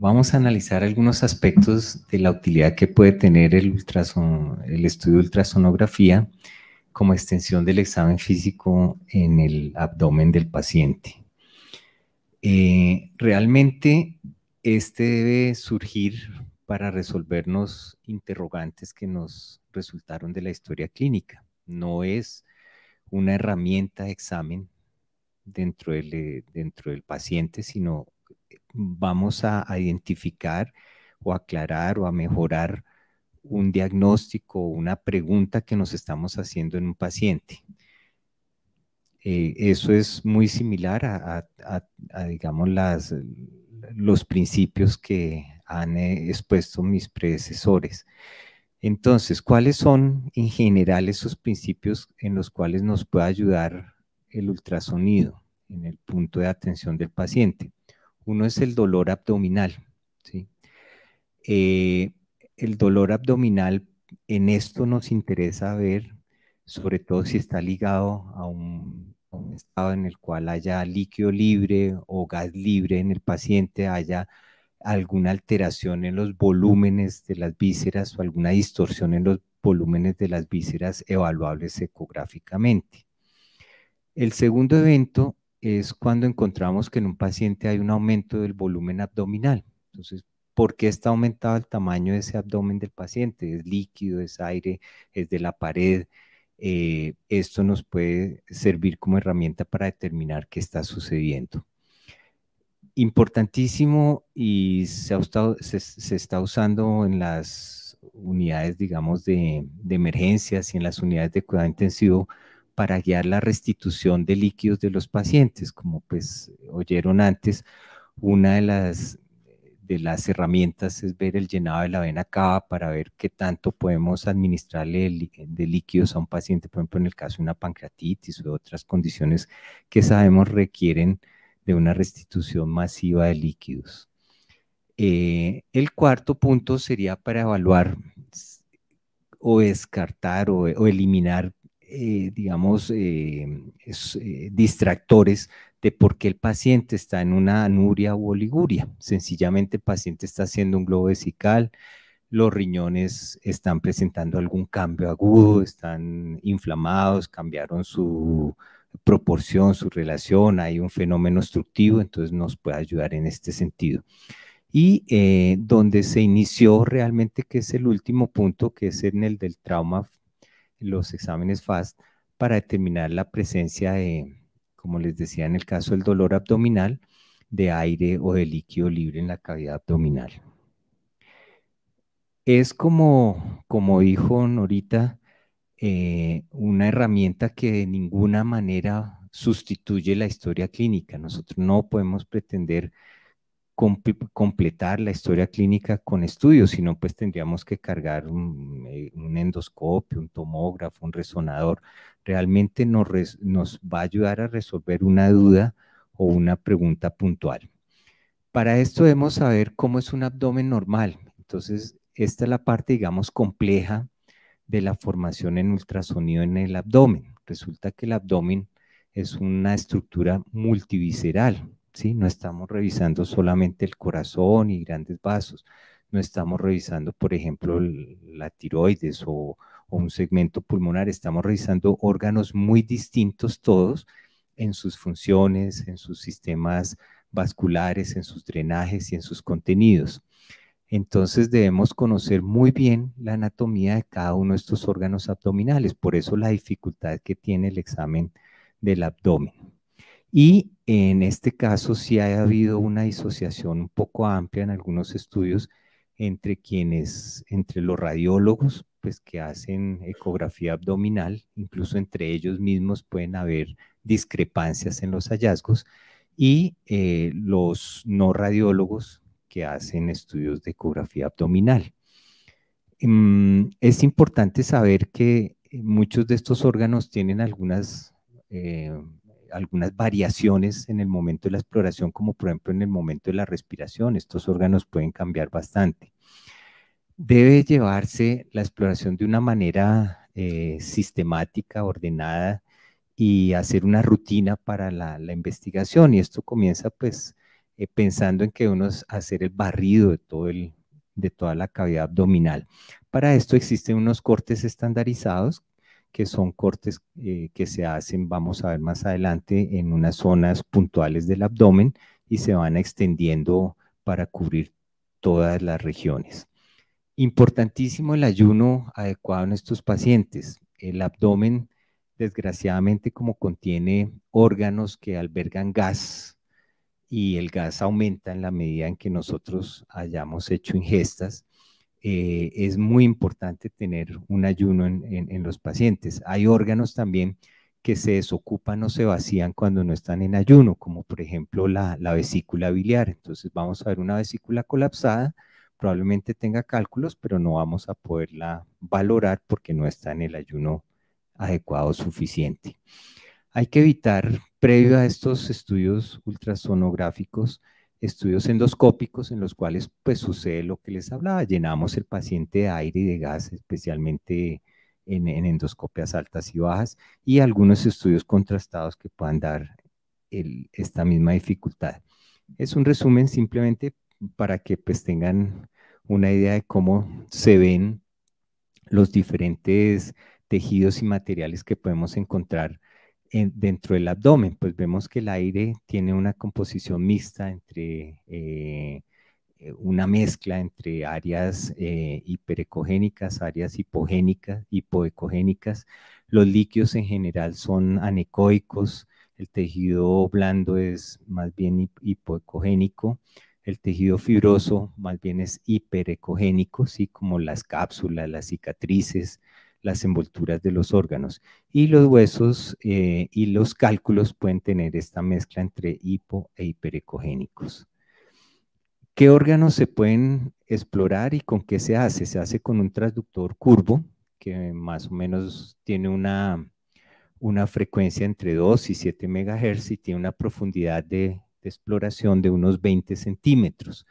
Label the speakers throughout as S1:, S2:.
S1: Vamos a analizar algunos aspectos de la utilidad que puede tener el, estudio de ultrasonografía como extensión del examen físico en el abdomen del paciente. Eh, realmente este debe surgir para resolvernos interrogantes que nos resultaron de la historia clínica. No es una herramienta de examen dentro dentro del paciente, sino vamos a, identificar o aclarar o a mejorar un diagnóstico o una pregunta que nos estamos haciendo en un paciente. Eh, eso es muy similar a, digamos, los principios que han eh, expuesto mis predecesores. Entonces, ¿cuáles son en general esos principios en los cuales nos puede ayudar el ultrasonido en el punto de atención del paciente? Uno es el dolor abdominal. Eh, el dolor abdominal, en esto nos interesa ver, sobre todo si está ligado a un, a un estado en el cual haya líquido libre o gas libre en el paciente, haya alguna alteración en los volúmenes de las vísceras o alguna distorsión en los volúmenes de las vísceras evaluables ecográficamente. El segundo evento es cuando encontramos que en un paciente hay un aumento del volumen abdominal. Entonces, ¿por qué está aumentado el tamaño de ese abdomen del paciente? ¿Es líquido, es aire, es de la pared? Eh, esto nos puede servir como herramienta para determinar qué está sucediendo. Importantísimo y se, está usando en las unidades, digamos, de emergencias y en las unidades de cuidado intensivo para guiar la restitución de líquidos de los pacientes, como pues oyeron antes, una de las, de las herramientas es ver el llenado de la vena cava para ver qué tanto podemos administrarle de líquidos a un paciente, por ejemplo, en el caso de una pancreatitis u otras condiciones que sabemos requieren de una restitución masiva de líquidos. Eh, el cuarto punto sería para evaluar o descartar o eliminar eh, digamos, eh, eh, distractores de por qué el paciente está en una anuria o oliguria. Sencillamente el paciente está haciendo un globo vesical, los riñones están presentando algún cambio agudo, están inflamados, cambiaron su proporción, su relación, hay un fenómeno obstructivo, entonces nos puede ayudar en este sentido. Y donde se inició realmente, que es el último punto, que es en el del trauma los exámenes FAST para determinar la presencia de, como les decía en el caso del dolor abdominal, de aire o de líquido libre en la cavidad abdominal. Es como, como dijo Norita, eh, una herramienta que de ninguna manera sustituye la historia clínica. Nosotros no podemos pretender completar la historia clínica con estudios, sino pues tendríamos que cargar eh, un, endoscopio, un tomógrafo, un resonador. Realmente nos, nos va a ayudar a resolver una duda o una pregunta puntual. Para esto debemos saber cómo es un abdomen normal. Entonces, esta es la parte, digamos, compleja de la formación en ultrasonido en el abdomen. Resulta que el abdomen es una estructura multivisceral. No estamos revisando solamente el corazón y grandes vasos, no estamos revisando, por ejemplo, la tiroides o un segmento pulmonar, estamos revisando órganos muy distintos todos en sus funciones, en sus sistemas vasculares, en sus drenajes y en sus contenidos. Entonces debemos conocer muy bien la anatomía de cada uno de estos órganos abdominales, por eso la dificultad que tiene el examen del abdomen. Y en este caso sí ha habido una disociación un poco amplia en algunos estudios entre quienes, entre los radiólogos, pues que hacen ecografía abdominal, incluso entre ellos mismos pueden haber discrepancias en los hallazgos, y eh, los no radiólogos que hacen estudios de ecografía abdominal. Mm, es importante saber que muchos de estos órganos tienen algunas eh, algunas variaciones en el momento de la exploración, como por ejemplo en el momento de la respiración. Estos órganos pueden cambiar bastante. Debe llevarse la exploración de una manera eh, sistemática, ordenada y hacer una rutina para la, la investigación. Y esto comienza pues eh, pensando en que uno es hacer el barrido de, todo el, de toda la cavidad abdominal. Para esto existen unos cortes estandarizados que son cortes eh, que se hacen, vamos a ver más adelante, en unas zonas puntuales del abdomen y se van extendiendo para cubrir todas las regiones. Importantísimo el ayuno adecuado en estos pacientes. El abdomen, desgraciadamente, como contiene órganos que albergan gas y el gas aumenta en la medida en que nosotros hayamos hecho ingestas, eh, es muy importante tener un ayuno en, los pacientes. Hay órganos también que se desocupan o se vacían cuando no están en ayuno, como por ejemplo la, la vesícula biliar. Entonces vamos a ver una vesícula colapsada, probablemente tenga cálculos, pero no vamos a poderla valorar porque no está en el ayuno adecuado suficiente. Hay que evitar, previo a estos estudios ultrasonográficos, estudios endoscópicos en los cuales pues sucede lo que les hablaba, llenamos el paciente de aire y de gas, especialmente en, endoscopias altas y bajas, y algunos estudios contrastados que puedan dar esta misma dificultad. Es un resumen simplemente para que pues tengan una idea de cómo se ven los diferentes tejidos y materiales que podemos encontrar dentro del abdomen, pues vemos que el aire tiene una composición mixta entre eh, eh, una mezcla entre áreas eh, hiperecogénicas, áreas hipogénicas, hipoecogénicas. Los líquidos en general son anecoicos, el tejido blando es más bien hipoecogénico, el tejido fibroso más bien es hiperecogénico, así como las cápsulas, las cicatrices, las envolturas de los órganos. Y los huesos eh, y los cálculos pueden tener esta mezcla entre hipo e hiperecogénicos. ¿Qué órganos se pueden explorar y con qué se hace? Se hace con un transductor curvo que más o menos tiene una, una frecuencia entre 2 y 7 MHz y tiene una profundidad de, exploración de unos 20 centímetros.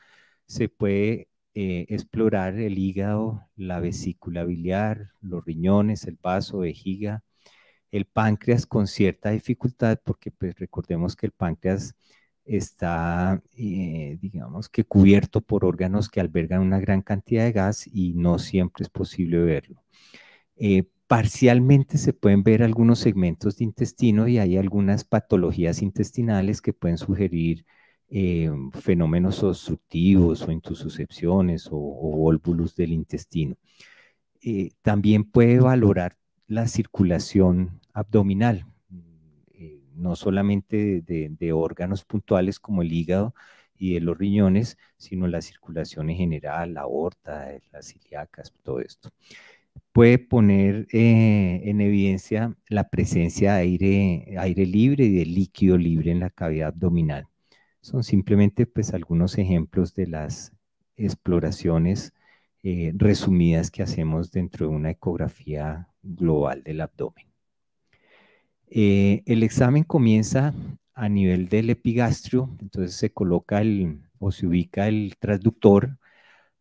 S1: Se puede eh, explorar el hígado, la vesícula biliar, los riñones, el vaso, vejiga, el páncreas con cierta dificultad, porque pues, recordemos que el páncreas está, eh, digamos que cubierto por órganos que albergan una gran cantidad de gas y no siempre es posible verlo. Eh, parcialmente se pueden ver algunos segmentos de intestino y hay algunas patologías intestinales que pueden sugerir eh, fenómenos obstructivos o intususcepciones o, óvulos del intestino. Eh, también puede valorar la circulación abdominal, eh, no solamente de, órganos puntuales como el hígado y de los riñones, sino la circulación en general, la aorta, las ilíacas, todo esto. Puede poner en evidencia la presencia de aire, aire libre y de líquido libre en la cavidad abdominal son simplemente pues algunos ejemplos de las exploraciones eh, resumidas que hacemos dentro de una ecografía global del abdomen. Eh, el examen comienza a nivel del epigastrio, entonces se coloca el, o se ubica el transductor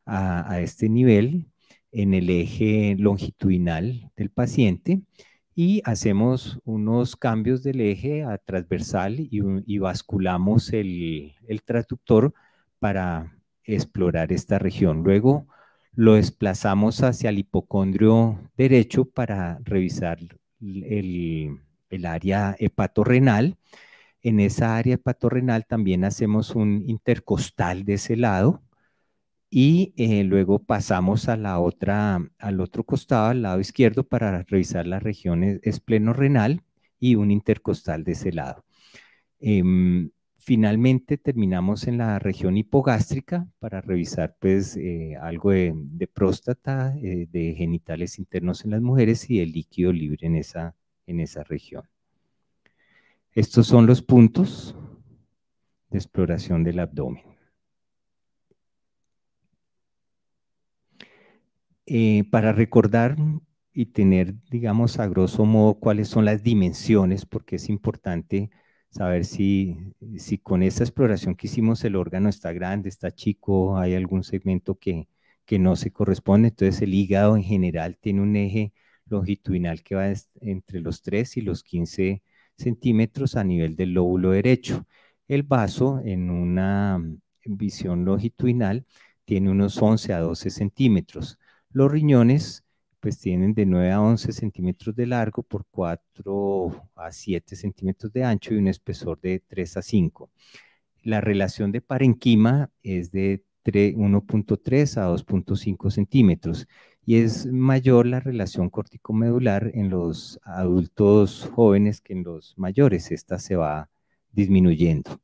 S1: a este nivel en el eje longitudinal del paciente y hacemos unos cambios del eje a transversal y, basculamos el, el, transductor para explorar esta región. Luego lo desplazamos hacia el hipocondrio derecho para revisar el, el área hepatorrenal. En esa área hepatorrenal también hacemos un intercostal de ese lado y eh, luego pasamos a la al otro costado, al lado izquierdo, para revisar la región renal y un intercostal de ese lado. Em, finalmente terminamos en la región hipogástrica para revisar pues, eh, algo de, de próstata, eh, de genitales internos en las mujeres y el líquido libre en esa, en esa región. Estos son los puntos de exploración del abdomen. Eh, para recordar y tener, digamos, a grosso modo cuáles son las dimensiones, porque es importante saber si, con esa exploración que hicimos el órgano está grande, está chico, hay algún segmento que, que no se corresponde. Entonces el hígado en general tiene un eje longitudinal que va entre los 3 y los 15 centímetros a nivel del lóbulo derecho. El vaso en una visión longitudinal tiene unos 11 a 12 centímetros. Los riñones pues tienen de 9 a 11 centímetros de largo por 4 a 7 centímetros de ancho y un espesor de 3 a 5. La relación de parenquima es de 1.3 a 2.5 centímetros y es mayor la relación corticomedular en los adultos jóvenes que en los mayores. Esta se va disminuyendo.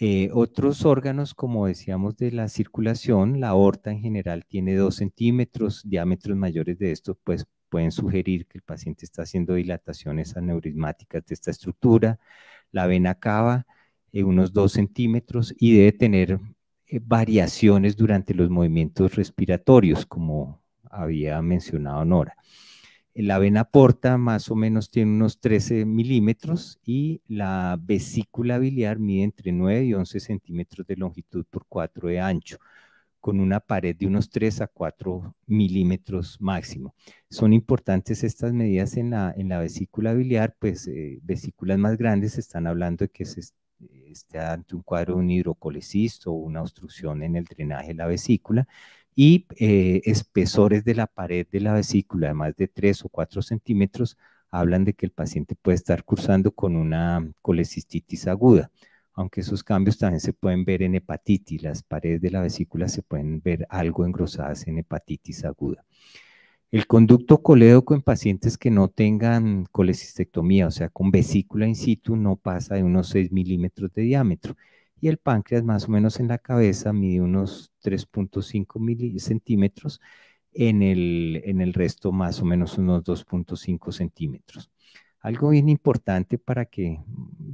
S1: Eh, otros órganos, como decíamos, de la circulación, la aorta en general tiene 2 centímetros, diámetros mayores de estos, pues pueden sugerir que el paciente está haciendo dilataciones aneurismáticas de esta estructura. La vena cava, eh, unos 2 centímetros, y debe tener eh, variaciones durante los movimientos respiratorios, como había mencionado Nora. Eh, la vena porta más o menos tiene unos 13 milímetros y la vesícula biliar mide entre 9 y 11 centímetros de longitud por 4 de ancho, con una pared de unos 3 a 4 milímetros máximo. Son importantes estas medidas en la, vesícula biliar, pues eh, vesículas más grandes están hablando de que se eh, esté ante un cuadro de un hidrocolecisto o una obstrucción en el drenaje de la vesícula y eh, espesores de la pared de la vesícula de más de 3 o 4 centímetros hablan de que el paciente puede estar cursando con una colecistitis aguda, aunque esos cambios también se pueden ver en hepatitis, las paredes de la vesícula se pueden ver algo engrosadas en hepatitis aguda. El conducto colédoco en pacientes que no tengan colecistectomía, o sea, con vesícula in situ, no pasa de unos 6 milímetros de diámetro y el páncreas más o menos en la cabeza mide unos 3.5 centímetros, en el, resto más o menos unos 2.5 centímetros. Algo bien importante para que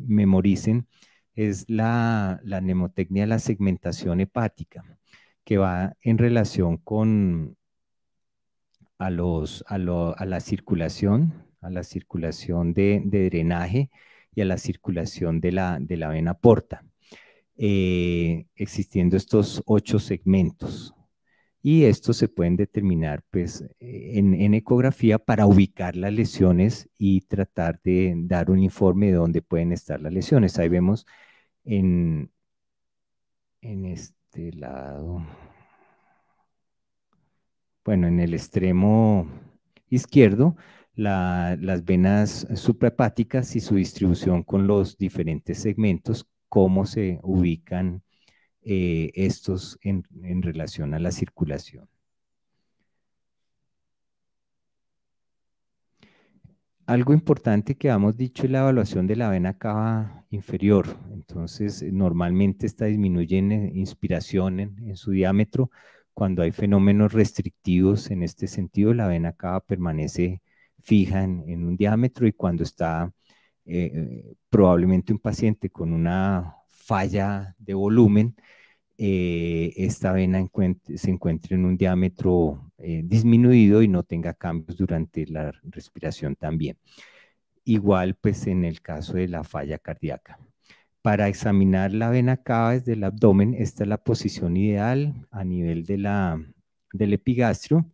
S1: memoricen es la, la mnemotecnia de la segmentación hepática, que va en relación con a, la circulación, a la circulación de, drenaje y a la circulación de la vena porta. Eh, existiendo estos ocho segmentos. Y estos se pueden determinar pues, eh, en, ecografía para ubicar las lesiones y tratar de dar un informe de dónde pueden estar las lesiones. Ahí vemos en, en este lado, bueno, en el extremo izquierdo, las venas suprahepáticas y su distribución con los diferentes segmentos cómo se ubican eh, estos en, relación a la circulación. Algo importante que hemos dicho es la evaluación de la vena cava inferior. Entonces, eh, normalmente esta disminuye en eh, inspiración en, su diámetro. Cuando hay fenómenos restrictivos en este sentido, la vena cava permanece fija en un diámetro y cuando está eh, eh, probablemente un paciente con una falla de volumen, eh, esta vena se encuentre en un diámetro disminuido y no tenga cambios durante la respiración también. Igual, pues en el caso de la falla cardíaca. Para examinar la vena cava desde el abdomen, esta es la posición ideal a nivel del epigastrio,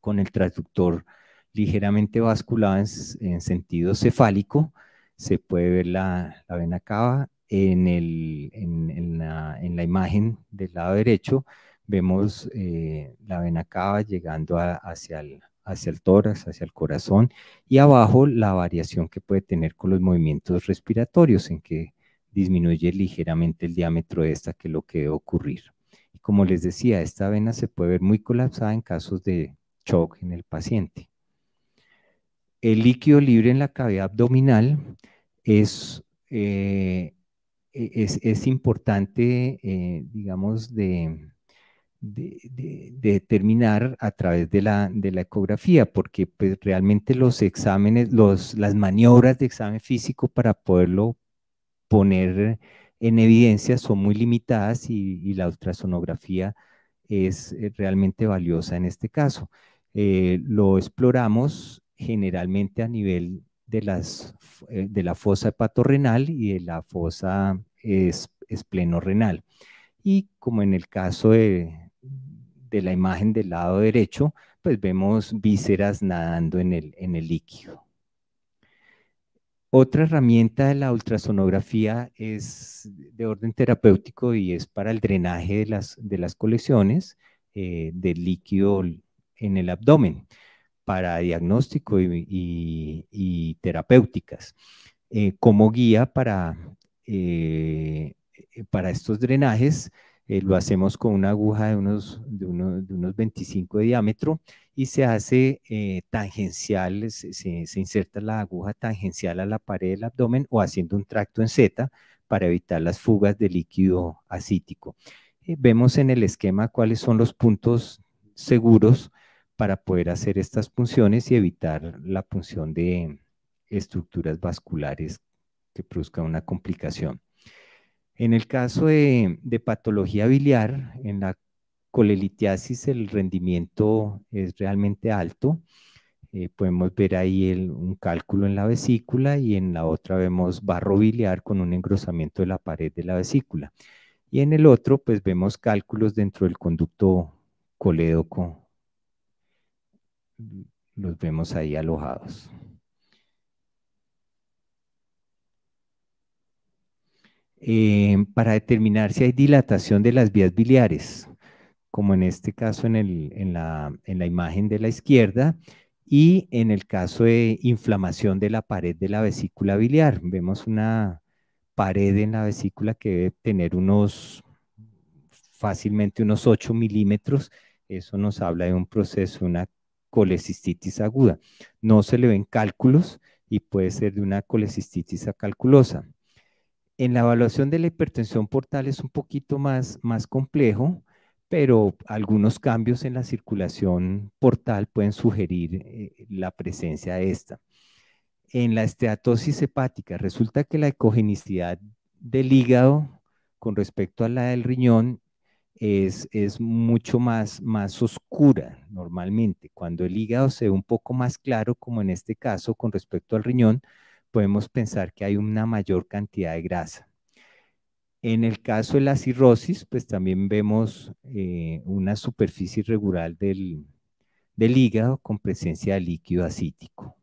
S1: con el transductor ligeramente vasculado en sentido cefálico, se puede ver la, vena cava. En, la, imagen del lado derecho vemos eh, la vena cava llegando hacia, el, hacia el tórax, hacia el corazón y abajo la variación que puede tener con los movimientos respiratorios en que disminuye ligeramente el diámetro de esta que es lo que debe ocurrir. como les decía, esta vena se puede ver muy colapsada en casos de shock en el paciente. El líquido libre en la cavidad abdominal es, eh, es, importante, eh, digamos, de, determinar a través de la, ecografía, porque pues, realmente los exámenes, las maniobras de examen físico para poderlo poner en evidencia son muy limitadas y, la ultrasonografía es eh, realmente valiosa en este caso. lo exploramos generalmente a nivel eh, de, la fosa hepatorrenal y de la fosa esplenorrenal Y como en el caso de, la imagen del lado derecho, pues vemos vísceras nadando en el, líquido. Otra herramienta de la ultrasonografía es de orden terapéutico y es para el drenaje de las, colecciones eh, del líquido en el abdomen para diagnóstico y, terapéuticas, eh, como guía para, eh, eh, para estos drenajes. lo hacemos con una aguja de unos, 25 de diámetro y se hace tangencial, se, inserta la aguja tangencial a la pared del abdomen o haciendo un tracto en Z para evitar las fugas de líquido acítico. vemos en el esquema cuáles son los puntos seguros para poder hacer estas punciones y evitar la punción de estructuras vasculares que produzca una complicación. En el caso de, patología biliar, en la colelitiasis el rendimiento es realmente alto. Eh, podemos ver ahí un cálculo en la vesícula y en la otra vemos barro biliar con un engrosamiento de la pared de la vesícula. Y en el otro, pues vemos cálculos dentro del conducto colédoco los vemos ahí alojados. Eh, para determinar si hay dilatación de las vías biliares, como en este caso en, la, en la imagen de la izquierda, y en el caso de inflamación de la pared de la vesícula biliar. Vemos una pared en la vesícula que debe tener unos fácilmente unos 8 milímetros. Eso nos habla de un proceso, una colecistitis aguda. No se le ven cálculos y puede ser de una colecistitis calculosa. En la evaluación de la hipertensión portal es un poquito más, más complejo, pero algunos cambios en la circulación portal pueden sugerir eh, la presencia de esta. En la esteatosis hepática, resulta que la ecogenicidad del hígado con respecto a la del riñón es, mucho más, más oscura normalmente. Cuando el hígado se ve un poco más claro, como en este caso con respecto al riñón, podemos pensar que hay una mayor cantidad de grasa. En el caso de la cirrosis, pues también vemos eh, una superficie irregular del, del hígado con presencia de líquido acítico.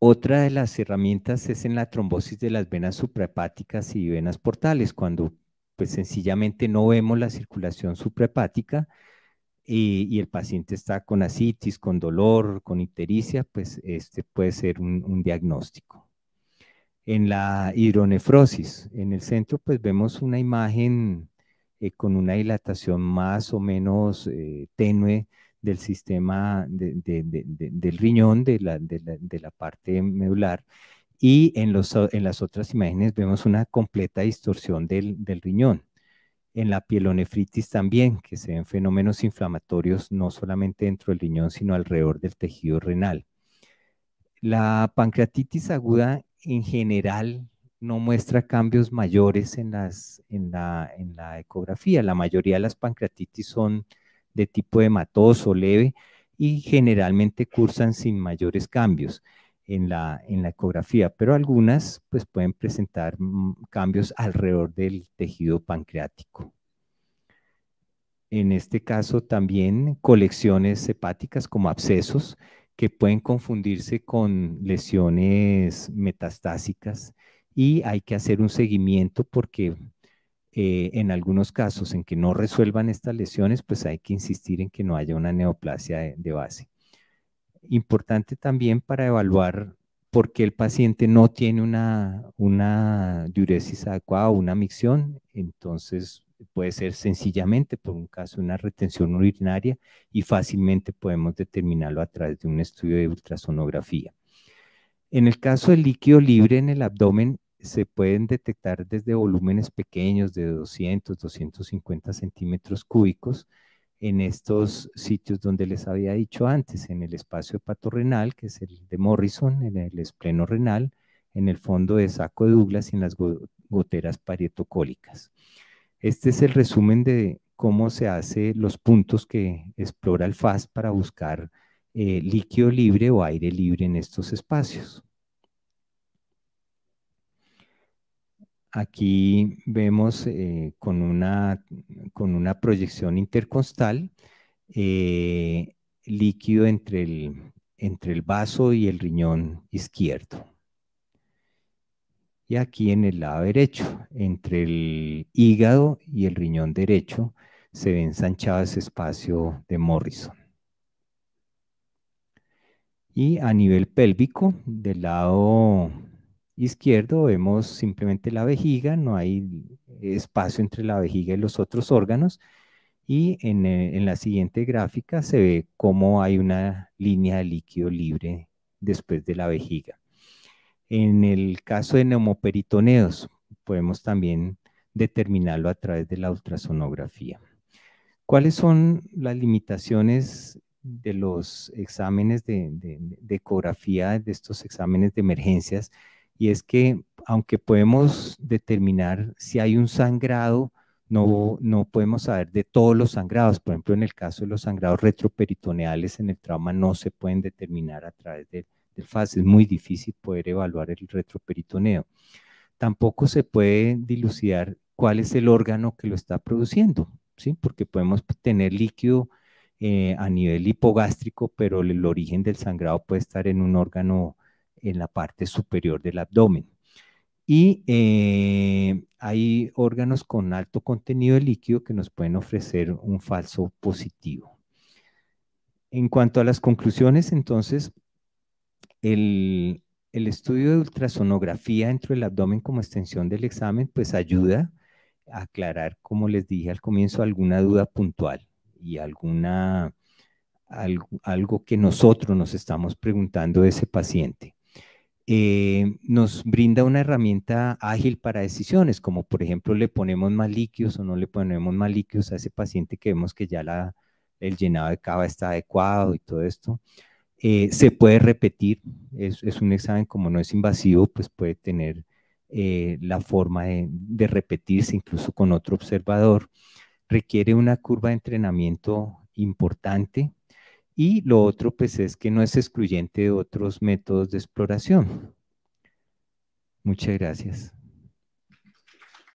S1: Otra de las herramientas es en la trombosis de las venas suprahepáticas y venas portales, cuando pues sencillamente no vemos la circulación suprahepática y, el paciente está con asitis, con dolor, con ictericia, pues este puede ser un, diagnóstico. En la hidronefrosis, en el centro, pues vemos una imagen eh, con una dilatación más o menos eh, tenue del sistema del riñón, de la parte medular, y en, las otras imágenes vemos una completa distorsión del, riñón. En la pielonefritis también, que se ven fenómenos inflamatorios no solamente dentro del riñón, sino alrededor del tejido renal. La pancreatitis aguda en general no muestra cambios mayores en, la, ecografía. La mayoría de las pancreatitis son de tipo hematoso leve y generalmente cursan sin mayores cambios en la, ecografía, pero algunas pues, pueden presentar mm, cambios alrededor del tejido pancreático. En este caso también colecciones hepáticas como abscesos que pueden confundirse con lesiones metastásicas y hay que hacer un seguimiento porque eh, en algunos casos en que no resuelvan estas lesiones, pues hay que insistir en que no haya una neoplasia de base importante también para evaluar por qué el paciente no tiene una, diuresis adecuada o una micción. Entonces, puede ser sencillamente por un caso una retención urinaria y fácilmente podemos determinarlo a través de un estudio de ultrasonografía. En el caso del líquido libre en el abdomen, se pueden detectar desde volúmenes pequeños de 200, 250 centímetros cúbicos en estos sitios donde les había dicho antes, en el espacio hepatorrenal, que es el de Morrison, en el espleno renal, en el fondo de saco de Douglas y en las goteras parietocólicas. Este es el resumen de cómo se hace los puntos que explora el FAS para buscar eh, líquido libre o aire libre en estos espacios. Aquí vemos eh, con, una, con una proyección intercostal eh, líquido entre el, entre el vaso y el riñón izquierdo. Y aquí en el lado derecho, entre el hígado y el riñón derecho, se ve ensanchado ese espacio de Morrison. Y a nivel pélvico, del lado izquierdo vemos simplemente la vejiga, no hay espacio entre la vejiga y los otros órganos. Y en, eh, en la siguiente gráfica se ve cómo hay una línea de líquido libre después de la vejiga. En el caso de neumoperitoneos, podemos también determinarlo a través de la ultrasonografía. ¿Cuáles son las limitaciones de los exámenes de, de ecografía, de estos exámenes de emergencias? y es que aunque podemos determinar si hay un sangrado, no, no podemos saber de todos los sangrados. Por ejemplo, en el caso de los sangrados retroperitoneales en el trauma no se pueden determinar a través del FAS, Es muy difícil poder evaluar el retroperitoneo. Tampoco se puede dilucidar cuál es el órgano que lo está produciendo, ¿sí? porque podemos tener líquido eh, a nivel hipogástrico, pero el origen del sangrado puede estar en un órgano en la parte superior del abdomen. Y eh, hay órganos con alto contenido de líquido que nos pueden ofrecer un falso positivo. En cuanto a las conclusiones, entonces, el, estudio de ultrasonografía dentro del abdomen como extensión del examen, pues ayuda a aclarar, como les dije al comienzo, alguna duda puntual y alguna, algo que nosotros nos estamos preguntando de ese paciente. Eh, nos brinda una herramienta ágil para decisiones, como por ejemplo le ponemos más líquidos o no le ponemos más líquidos a ese paciente que vemos que ya el llenado de cava está adecuado y todo esto. Eh, se puede repetir, es, un examen como no es invasivo, pues puede tener eh, la forma de, repetirse incluso con otro observador. Requiere una curva de entrenamiento importante y lo otro, pues, es que no es excluyente de otros métodos de exploración. Muchas gracias.